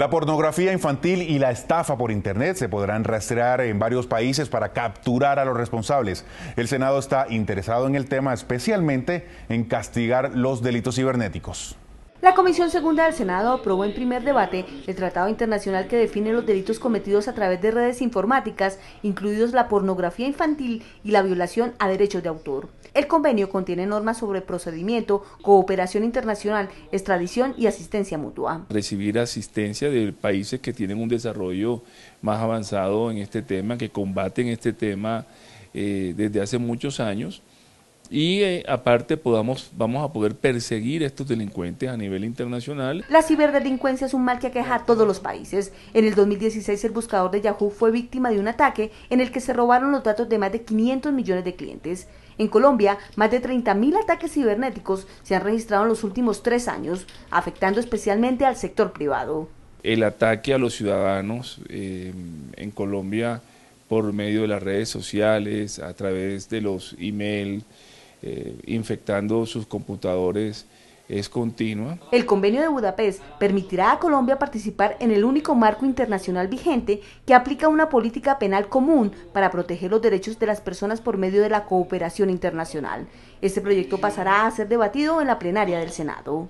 La pornografía infantil y la estafa por Internet se podrán rastrear en varios países para capturar a los responsables. El Senado está interesado en el tema, especialmente en castigar los delitos cibernéticos. La Comisión Segunda del Senado aprobó en primer debate el Tratado Internacional que define los delitos cometidos a través de redes informáticas, incluidos la pornografía infantil y la violación a derechos de autor. El convenio contiene normas sobre procedimiento, cooperación internacional, extradición y asistencia mutua. Recibir asistencia de países que tienen un desarrollo más avanzado en este tema, que combaten este tema eh, desde hace muchos años y eh, aparte podamos, vamos a poder perseguir a estos delincuentes a nivel internacional. La ciberdelincuencia es un mal que aqueja a todos los países. En el 2016 el buscador de Yahoo fue víctima de un ataque en el que se robaron los datos de más de 500 millones de clientes. En Colombia, más de 30.000 ataques cibernéticos se han registrado en los últimos tres años, afectando especialmente al sector privado. El ataque a los ciudadanos eh, en Colombia por medio de las redes sociales, a través de los emails, eh, infectando sus computadores es continua. El convenio de Budapest permitirá a Colombia participar en el único marco internacional vigente que aplica una política penal común para proteger los derechos de las personas por medio de la cooperación internacional. Este proyecto pasará a ser debatido en la plenaria del Senado.